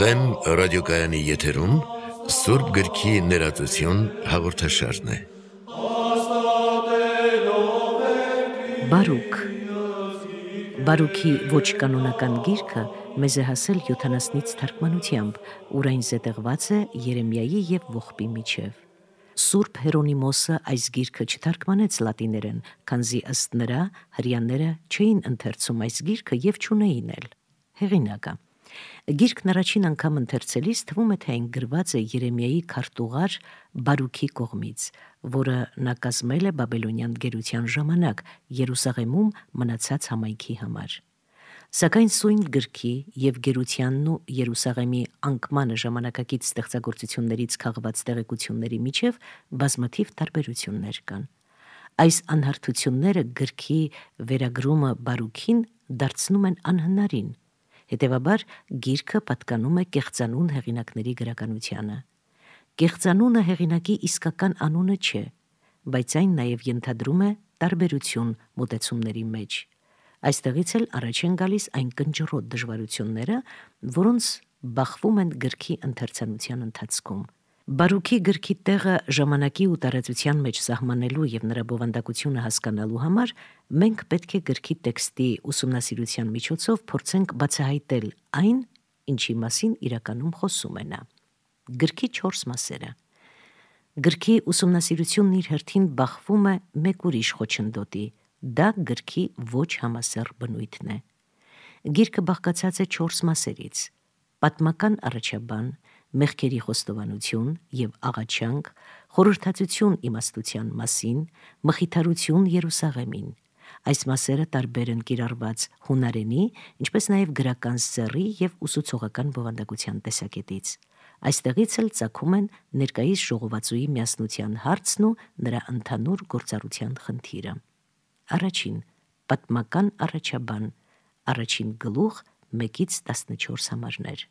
Վեմ ռադիոկայանի եթերում Սուրբ գրքի ներածություն հաղորդաշարն է։ Բարուկ Բարուկի ոչ կանոնական գիրքը մեզ է հասել 70-ից թարգմանությամբ, ուր այն զետեղված է Երեմիայի եւ Ողբի միջև։ Սուրբ Հերոնիմոսը այս գիրքը չթարգմանեց լատիներեն, քանզի ըստ նրա հрьяները չէին ընթերցում այս գիրքը եւ չունեին էլ։ Հեղինակը Գիրքն առաջին անգամ ընթերցելիս թվում է, թե այն գրված է Երեմիայի քարտուղար Բարուքի կողմից, որը նա կազմել է Բաբելոնյան գերության ժամանակ Երուսաղեմում մնացած համայնքի համար։ Սակայն սույն գրքի եւ գերությանն ու Երուսաղեմի անկմանը ժամանակակից ստեղծագործություններից քաղված տեղեկությունների միջև բազմաթիվ տարբերություններ կան։ Այս անհարթությունները գրքի վերագրումը բարուքին դարձնում են անհնարին, Հետևաբար գիրքը պատկանում է կեղծանուն հեղինակների գրականությանը։ Կեղծանունը հեղինակի իսկական անունը չէ, բայց այն նաև ենթադրում է տարբերություն մտածումների մեջ։ Այստեղից էլ առաջ են գալիս այն կնճռոտ դժվարությունները, որոնց բախվում են գրքի ընթերցանության ընթացքում։ Բարուքի գրքի տեղը ժամանակի ու տարածության մեջ սահմանելու եւ նրա բովանդակությունը հասկանալու համար մենք պետք է գրքի տեքստի ուսումնասիրության միջոցով փորձենք բացահայտել այն, ինչի մասին իրականում խոսում է նա։ Գրքի 4 մասերը։ Գրքի ուսումնասիրությունն իր հերթին բախվում է մեկ ուրիշ խոչընդոտի՝ դա գրքի ոչ համասեռ բնույթն է։ Գիրքը բաղկացած է 4 մասերից. պատմական առաջաբան, մեղքերի խոստովանություն եւ աղաչանք, խորհրդածություն իմաստության մասին, մխիթարություն Երուսաղեմին։ Այս մասերը տարբեր են կիրառված հունարենի, ինչպես նաև գրական սեռի եւ ուսուցողական բովանդակության տեսակետից։ Այստեղից էլ ցակում են ներկայիս ժողովածուի միասնության հարցն ու նրա ընդհանուր գործառության խնդիրը։ Առաջին՝ պատմական առաջաբան, առաջին գլուխ 1-ից 14 համարներ։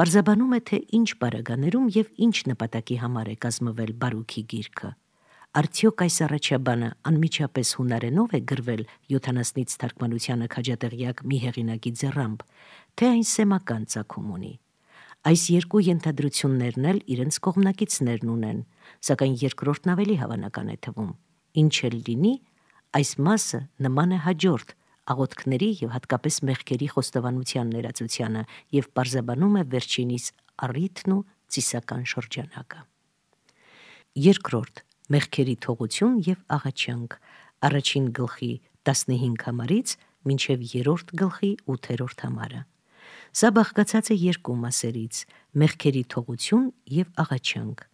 Պարզաբանում է, թե ինչ բարագաներում եւ ինչ նպատակի համար է կազմվել Բարուքի գիրքը։ Արդյոք այս առաջաբանը անմիջապես հունարենով է գրվել 70-ից թարգմանությանը քաջատեղյակ մի հեղինակի ձեռամբ, թե այն սեմական ցակում ունի։ Այս երկու ենթադրություններն էլ իրենց կողմնակիցներն ունեն, սակայն երկրորդն ավելի հավանական է թվում։ Ինչ էլ լինի, այս մասը նման է հաջորդ, աղոթքների եւ հատկապես մեղքերի խոստովանության ներածությանը եւ բարձաբանում է վերջինիս առիթն ու ծիսական շրջանակը։ Երկրորդ՝ մեղքերի թողություն եւ աղաչանք։ Առաջին գլխի 15 համարից մինչև երրորդ գլխի 8-րդ համարը։ Սա բաղկացած է երկու մասերից՝ մեղքերի թողություն եւ աղաչանք։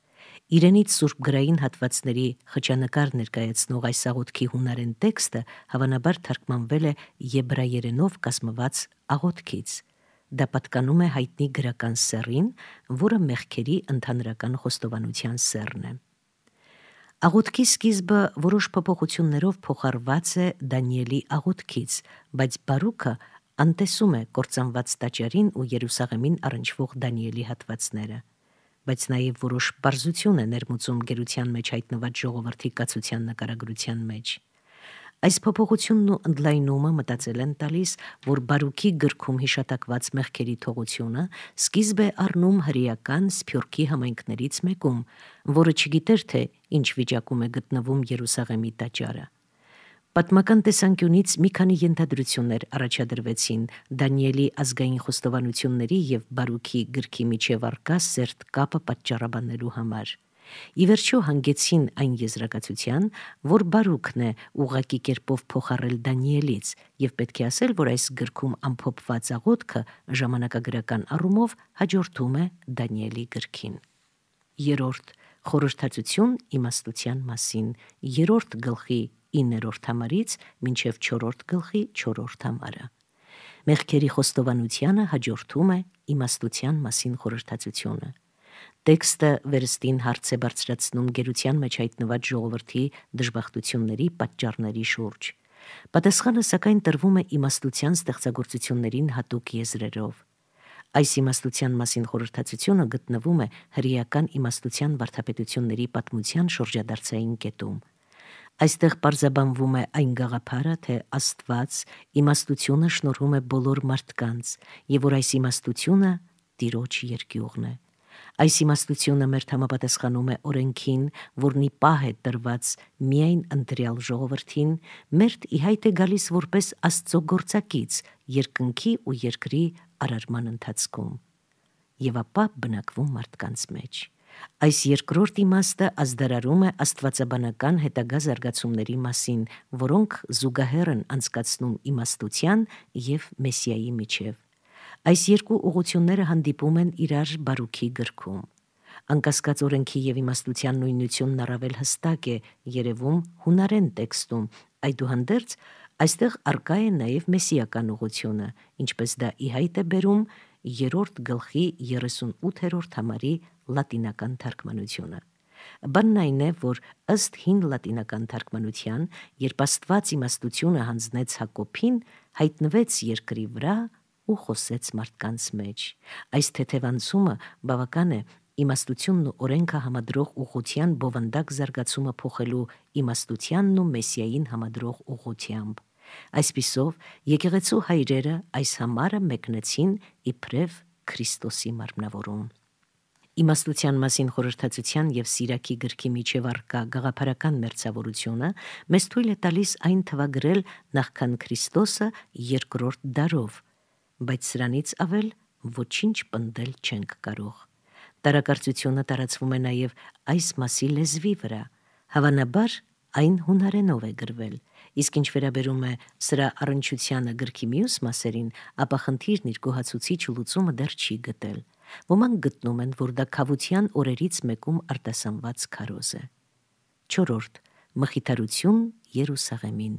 Իրենից Սուրբ գրային հատվածների խճանկար ներկայացնող այս աղոթքի հունարեն տեքստը հավանաբար թարգմանվել է եբրայերենով կազմված աղոթքից։ Դա պատկանում է հայտնի գրական սեռին, որը մեղքերի ընդհանրական խոստովանության սեռն է։ Աղոթքի սկիզբը որոշ փոփոխություններով փոխարված է Դանիելի աղոթքից, բայց Բարուկը անտեսում է կործանված տաճարին ու Երուսաղեմին առնչվող Դանիելի հատվածները բայց նաև որոշ բարձություն է ներմուծում գերության մեջ հայտնված ժողովրդի կացության նկարագրության մեջ։ Այս փոփոխությունն ու ընդլայնումը մտածել են տալիս, որ Բարուկի գրքում հիշատակված մեղքերի թողությունը սկիզբ է առնում հրեական Սփյուռքի համայնքներից մեկում, որը չգիտեր թե ինչ վիճակում է գտնվում Երուսաղեմի տաճարը։ Պատմական տեսանկյունից մի քանի ենթադրություններ առաջադրվեցին Դանիելի ազգային խոստովանությունների եւ Բարուքի գրքի միջև արկա սերտ կապը պատճառաբանելու համար։ Ի վերջո հանգեցին այն եզրակացության, որ Բարուքն է ուղակի կերպով փոխարել Դանիելից եւ պետք է ասել, որ այս գրքում ամփոփված աղոթքը ժամանակագրական առումով հաջորդում է Դանիելի գրքին։ Երորդ խորհրդածություն իմաստության մասին, երրորդ գլխի 9-րդ համարից մինչև 4-րդ գլխի 4-րդ համարը։ Մեղքերի խոստովանությանը հաջորդում է իմաստության մասին խորհրդածությունը։ Տեքստը վերստին հարց է բարձրացնում գերության մեջ հայտնված ժողովրդի դժբախտությունների պատճառների շուրջ։ Պատասխանը սակայն տրվում է իմաստության ստեղծագործություններին հատուկ եզրերով։ Այս իմաստության մասին խորհրդածությունը գտնվում է հրեական իմաստության վարթապետությունների պատմության շրջադարձային կետում։ Այստեղ պարզաբանվում է այն գաղափարը, թե Աստված իմաստությունը շնորհում է բոլոր մարդկանց, եւ որ այս իմաստությունը Տիրոջ երկյուղն է։ Այս իմաստությունը մեր համապատասխանում է օրենքին, որնի պահ է տրված միայն ընտրյալ ժողովրդին, մերթ իհայտ է գալիս որպես Աստծո գործակից երկնքի ու երկրի արարման ընթացքում։ Եվ ապա բնակվում մարդկանց մեջ։ Այս երկրորդ իմաստը ազդարարում է աստվածաբանական հետագա զարգացումների մասին, որոնք զուգահեռ են անցկացնում իմաստության եւ մեսիայի միջև։ Այս երկու ուղությունները հանդիպում են իրար Բարուքի գրքում։ Անկասկած օրենքի եւ իմաստության նույնությունն առավել հստակ է երևում հունարեն տեքստում, այդուհանդերձ Այստեղ արկա է նաև մեսիական ուղությունը, ինչպես դա իհայտ է բերում երրորդ գլխի 38-րդ համարի լատինական թարգմանությունը։ Բանն այն է, որ ըստ հին լատինական թարգմանության, երբ Աստված իմաստությունը հանձնեց Հակոբին, հայտնվեց երկրի վրա ու խոսեց մարդկանց մեջ։ Այս թեթևանցումը բավական է իմաստությունն ու օրենքը համադրող ուղղության բովանդակ զարգացումը փոխելու իմաստությանն ու մեսիային համադրող ուղղությամբ։ Այսպիսով եկեղեցու հայրերը այս համարը մեկնեցին իբրև Քրիստոսի մարմնավորում։ Իմաստության մասին խորհրդածության եւ Սիրակի գրքի միջև արկա գաղափարական մերձավորությունը մեզ թույլ է տալիս այն թվագրել նախքան Քրիստոսը երկրորդ դարով, բայց սրանից ավել ոչինչ պնդել չենք կարող։ Տարակարծությունը տարածվում է նաև այս մասի լեզվի վրա։ Հավանաբար այն հունարենով է գրվել, իսկ ինչ վերաբերում է սրա առնչությանը գրքի մյուս մասերին, ապա խնդիրն իր գոհացուցիչ լուծումը դեռ չի գտել։ Ոմանք գտնում են, որ դա քավության օրերից մեկում արտասանված քարոզ է։ 4. Մխիթարություն Երուսաղեմին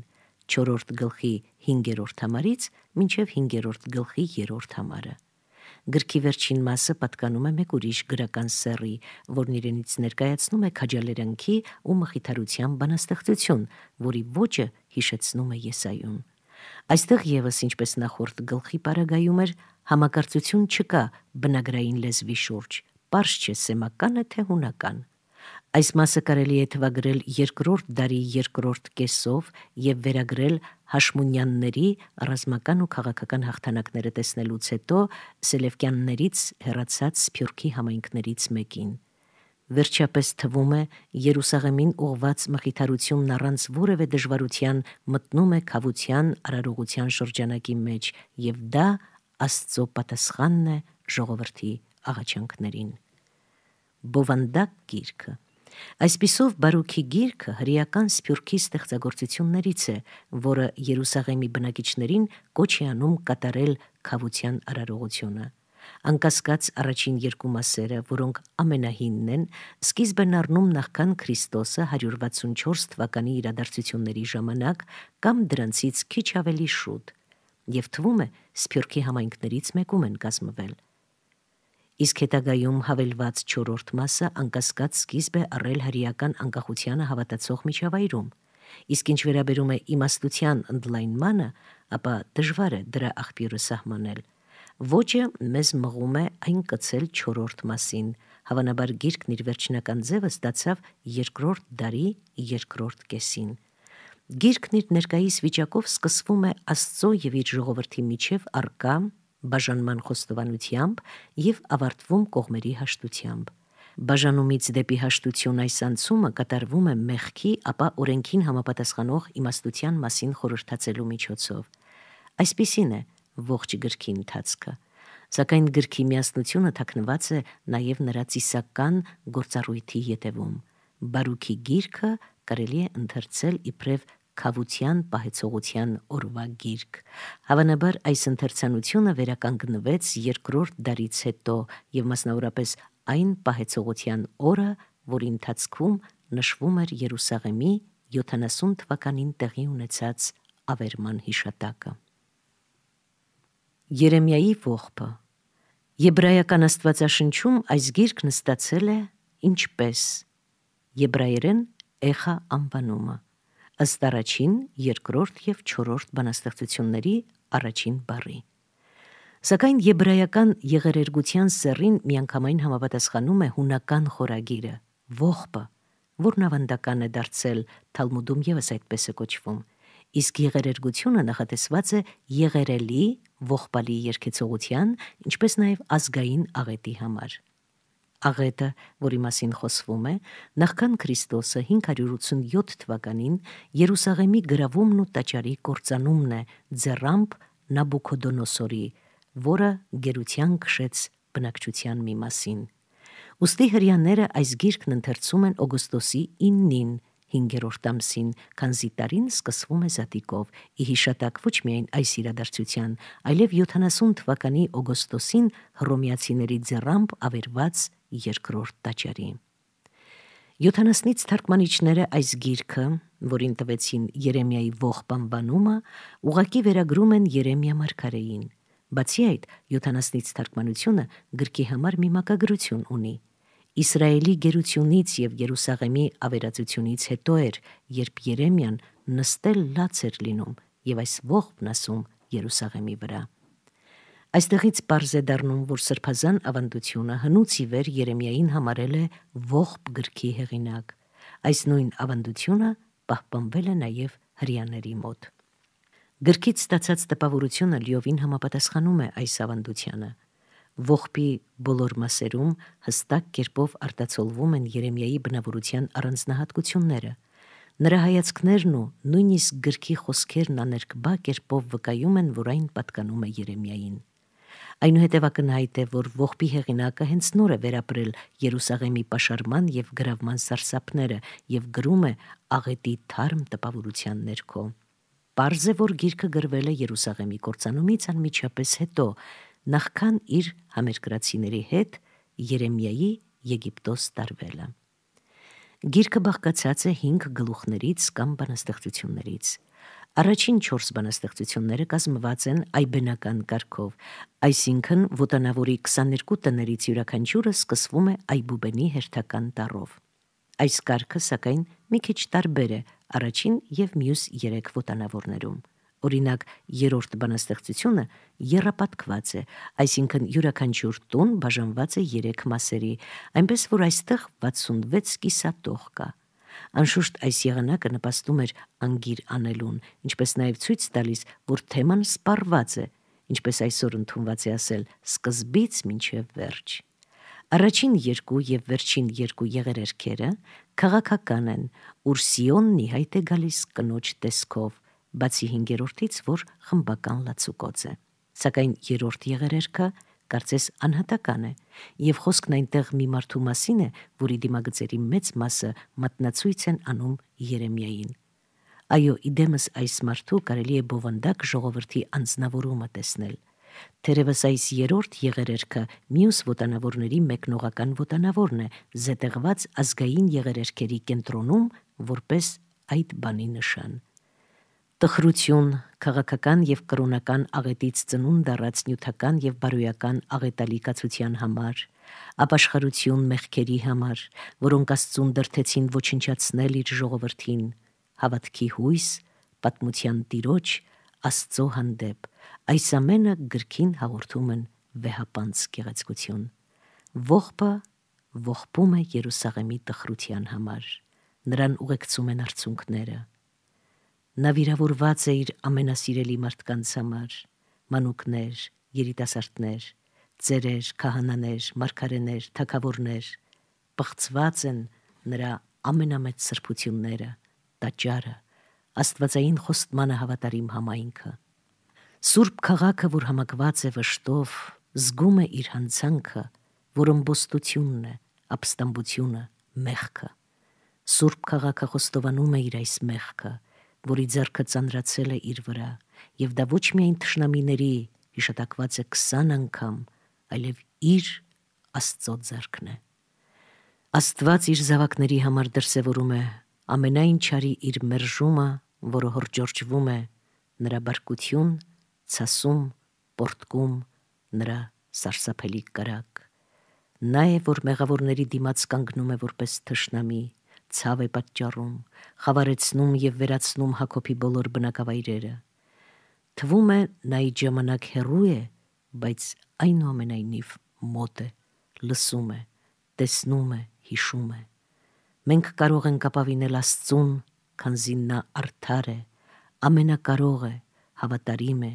4-րդ գլխի 5-րդ համարից մինչև 5-րդ գլխի 3-րդ համարը։ Գրքի վերջին մասը պատկանում է մեկ ուրիշ գրական սեռի, որն իրենից ներկայացնում է քաջալերանքի ու մխիթարության բանաստեղծություն, որի ոճը հիշեցնում է Եսայուն։ Այստեղ եւս ինչպես նախորդ գլխի պարագայում էր, Համագործություն չկա բնագրային լեզվի շուրջ, པարզ չէ սեմականը թե հունական։ Այս մասը կարելի է թվագրել երկրորդ դարի երկրորդ կեսով եւ վերագրել Հաշմունյանների ռազմական ու քաղաքական հաղթանակները տեսնելուց հետո Սելևկյաններից հերացած Սփյուռքի համայնքներից մեկին։ Վերջապես թվում է Երուսաղեմին ուղված մխիթարությունն առանց որևէ դժվարության մտնում է խավության արարողության շրջանակի մեջ եւ դա Աստծո պատասխանն է ժողովրդի աղաչանքներին։ Բովանդակ գիրքը Այսպիսով Բարոքի գիրքը հրեական սփյուռքի ստեղծագործություններից է, որը Երուսաղեմի բնակիչներին կոչ է անում կատարել խավության արարողությունը։ Անկասկած առաջին երկու մասերը, որոնք ամենահինն են, սկիզբ են առնում նախքան Քրիստոսը 164 թվականի իրադարձությունների ժամանակ կամ դրանցից քիչ ավելի շուտ եւ թվում է Սփյուռքի համայնքներից մեկում են կազմվել։ Իսկ հետագայում հավելված 4-րդ մասը անկասկած սկիզբ է առել հրեական անկախությանը հավատացող միջավայրում։ Իսկ ինչ վերաբերում է իմաստության ընդլայնմանը, ապա դժվար է դրա աղբյուրը սահմանել։ Ոճը մեզ մղում է այն կցել 4-րդ մասին։ Հավանաբար գիրքն իր վերջնական ձևը ստացավ երկրորդ դարի երկրորդ կեսին։ Գիրքն իր ներկայիս վիճակով սկսվում է Աստծո եւ իր ժողովրդի միջև արկա բաժանման խոստովանությամբ եւ ավարտվում կողմերի հաշտությամբ։ Բաժանումից դեպի հաշտություն այս անցումը կատարվում է մեղքի, ապա օրենքին համապատասխանող իմաստության մասին խորհրդացելու միջոցով։ Այսպիսին է ողջ գրքի ընթացքը։ Սակայն գրքի միասնությունը թաքնված է նաև նրա ծիսական գործառույթի ետևում։ Բարուքի գիրքը կարելի է ընթերցել իբրև Խավության պահեցողության օրվա գիրք։ Հավանաբար այս ընթերցանությունը վերականգնվեց երկրորդ դարից հետո եւ մասնավորապես այն պահեցողության օրը, որի ընթացքում նշվում էր Երուսաղեմի 70 թվականին տեղի ունեցած ավերման հիշատակը։ Երեմիայի ողբը Եբրայական Աստվածաշնչում այս գիրքն ստացել է ինչպես Եբրայերեն Էխա անվանումը, ըստ առաջին, երկրորդ եւ չորրորդ բանաստեղծությունների առաջին բառի։ Սակայն եբրայական եղերերգության սեռին միանգամայն համապատասխանում է հունական խորագիրը՝ ողբը, որն ավանդական է դարձել Թալմուդում եւս այդպես է կոչվում։ Իսկ եղերերգությունը նախատեսված է եղերելի, ողբալի երկեցողության, ինչպես նաեւ ազգային աղետի համար։ Աղետը, որի մասին խոսվում է, նախքան Քրիստոսը 587 թվականին Երուսաղեմի գրավումն ու տաճարի կործանումն է ձեռամբ Նաբուքոդոնոսորի, որը գերության քշեց բնակչության մի մասին։ Ոստի հрьяները այս գիրքն ընթերցում են օգոստոսի 9-ին 5-րդ ամսին, քանզի տարին սկսվում է զատիկով՝ ի հիշատակ ոչ միայն այս իրադարձության, այլև 70 թվականի օգոստոսին հռոմեացիների ձեռամբ ավերված երկրորդ տաճարի։ 70-ից թարգմանիչները այս գիրքը, որին տվեցին Երեմիայի ողբան բանումը, ուղակի վերագրում են Երեմիա Մարգարեին։ Բացի այդ, 70-ից թարգմանությունը գրքի համար մի մակագրություն ունի։ Իսրայելի գերությունից եւ Երուսաղեմի ավերածությունից հետո էր, երբ Երեմիան նստել լաց էր լինում եւ այս ողբն ասում Երուսաղեմի վրա։ Այստեղից པարզ է դառնում, որ Սրբազան ավանդությունը հնուց ի վեր Երեմիային համարել է ողբ գրքի հեղինակ։ Այս նույն ավանդությունը պահպանվել է նաև հрьяաների մոտ։ Գրքից ստացած տպավորությունը լիովին համապատասխանում է այս ավանդությանը։ Ողբի բոլոր մասերում հստակ կերպով արտացոլվում են Երեմիայի բնավորության առանձնահատկությունները։ Նրա հայացքներն ու նույնիսկ գրքի խոսքերն աներկբա կերպով վկայում են, որ այն պատկանում է Երեմիային։ Այնուհետևակնհայտ է, որ ողբի հեղինակը հենց նոր է վերապրել Երուսաղեմի պաշարման եւ գրավման սարսափները եւ գրում է աղետի թարմ տպավորության ներքո։ Պարզ է, որ գիրքը գրվել է Երուսաղեմի կորցանումից անմիջապես հետո, նախքան իր համերկրացիների հետ Երեմիայի Եգիպտոս տարվելը։ Գիրքը բաղկացած է 5 գլուխներից կամ բանաստեղծություններից։ Առաջին 4 բանաստեղծությունները կազմված են այբենական կարգով, այսինքն ոտանավորի 22 տներից յուրաքանչյուրը սկսվում է այբուբենի հերթական տառով։ Այս կարգը սակայն մի քիչ տարբեր է առաջին եւ մյուս 3 ոտանավորներում։ Օրինակ, երրորդ բանաստեղծությունը երապատկված է, այսինքն յուրաքանչյուր տուն բաժանված է 3 մասերի, այնպես որ այստեղ 66 կիսատող կա։ Անշուշտ այս եղանակը նպաստում էր անգիր անելուն, ինչպես նաև ցույց տալիս, որ թեման սպառված է, ինչպես այսօր ընդունված է ասել, սկզբից մինչև վերջ։ Առաջին երկու եւ վերջին երկու եղերերքերը քաղաքական են, ուր Սիոնն ի հայտ է գալիս կնոջ տեսքով, բացի 5-րդից, որ խմբական լացուկոց է։ Սակայն երրորդ եղերերքը կարծես անհատական է, եւ խոսքն այնտեղ մի մարդու մասին է, որի դիմագծերի մեծ մասը մատնացույց են անում Երեմիային։ Այո, իդեմս այս մարդու կարելի է բովանդակ ժողովրդի անznավորումը տեսնել։ Թերևս այս երրորդ եղերերքը մյուս ոտանավորների մեկնողական ոտանավորն է, զետեղված ազգային եղերերքերի կենտրոնում, որպես այդ բանի նշան։ Տխրություն, քաղաքական եւ կրոնական աղետից ծնունդ առած նյութական եւ բարոյական աղետալիկացության համար, ապաշխարություն մեղքերի համար, որոնք Աստծուն դրթեցին ոչնչացնել իր ժողովրդին, հավատքի հույս, պատմության տիրոջ, Աստծո հանդեպ, այս ամենը գրքին հաղորդում են վեհապանց գեղեցկություն։ Ողբը ողբում է Երուսաղեմի տխրության համար։ Նրան ուղեկցում են արցունքները։ Նա վիրավորված է իր ամենասիրելի մարդկանց համար՝ մանուկներ, երիտասարդներ, ծերեր, քահանաներ, մարգարեներ, թակավորներ, բղծված են նրա ամենամեծ սրբությունները, տաճարը, աստվածային խոստմանը հավատարիմ համայնքը։ Սուրբ քաղաքը, որ համակված է վշտով, զգում է իր հանցանքը, որ ըմբոստությունն է, ապստամբությունը, մեղքը։ Սուրբ քաղաքը խոստովանում է իր այս մեղքը, որի ձեռքը ծանրացել է իր վրա, եւ դա ոչ միայն ճշնամիների հիշատակված է 20 անգամ, այլև իր Աստծո ձեռքն է։ Աստված իր զավակների համար դրսևորում է ամենայն չարի իր մերժումը, որը հորճորջվում է նրա բարկություն, ցասում, պորտկում, նրա սարսափելի կրակ։ Նա է, որ մեղավորների դիմաց կանգնում է որպես թշնամի, ցավ է պատճառում, խավարեցնում եւ վերացնում Հակոբի բոլոր բնակավայրերը։ Թվում է նա ի ժամանակ հեռու է, բայց այնուամենայնիվ մոտ է, լսում է, տեսնում է, հիշում է։ Մենք կարող ենք ապավինել Աստծուն, քանզի նա արդար է, ամենակարող է, հավատարիմ է,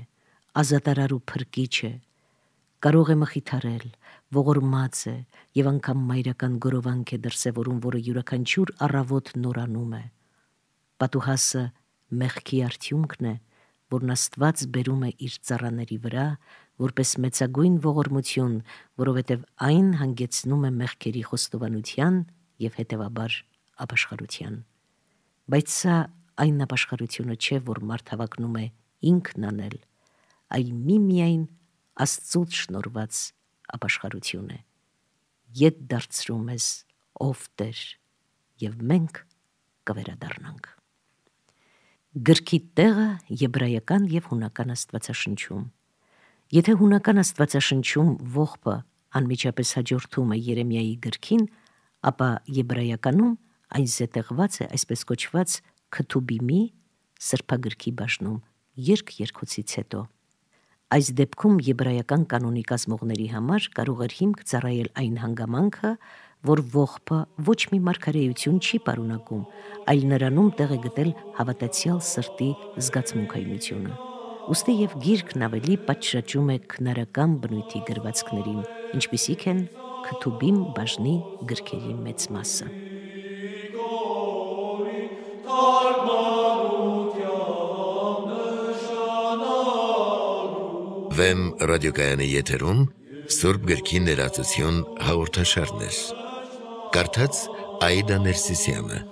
ազատարար ու փրկիչ է, կարող է մխիթարել, ողորմած է եւ անգամ մայրական գրովանք է դրսեւորում, որը յուրաքանչյուր առավոտ նորանում է։ Պատուհասը մեղքի արդյունքն է, որն Աստված բերում է իր ծառաների վրա, որպես մեծագույն ողորմություն, որովհետև այն հանգեցնում է մեղքերի խոստովանության եւ հետեւաբար ապաշխարության։ Բայց սա այն ապաշխարությունը չէ, որ մարդ հավակնում է ինքն անել, այլ միմիայն մի Աստծուց շնորված ապաշխարություն է։ Ետ դարձրում ես, ով Տեր, եւ մենք կվերադառնանք։ Գրքի տեղը եբրայական եւ հունական Աստվածաշնչում։ Եթե հունական Աստվածաշնչում ողբը անմիջապես հաջորդում է Երեմիայի գրքին, ապա եբրայականում այն զետեղված է այսպես կոչված քթուբիմի սրբագրքի բաժնում երկ երկոցից հետո։ երկ Այս դեպքում եբրայական կանոնի կազմողների համար կարող էր հիմք ծառայել այն հանգամանքը, որ ողբը ոչ մի մարգարեություն չի պարունակում, այլ նրանում տեղ է գտել հավատացյալ սրտի զգացմունքայնությունը։ Ոստի եւ գիրքն ավելի պատշաճում է քնարական բնույթի գրվածքներին, ինչպիսիք են քթուբիմ բաժնի գրքերի մեծ մասը։ Thank you. Վեմ ռադիոկայանի եթերում Սուրբ գրքի ներածություն հաղորդաշարն է։ Կարդաց Աիդա Ներսիսյանը։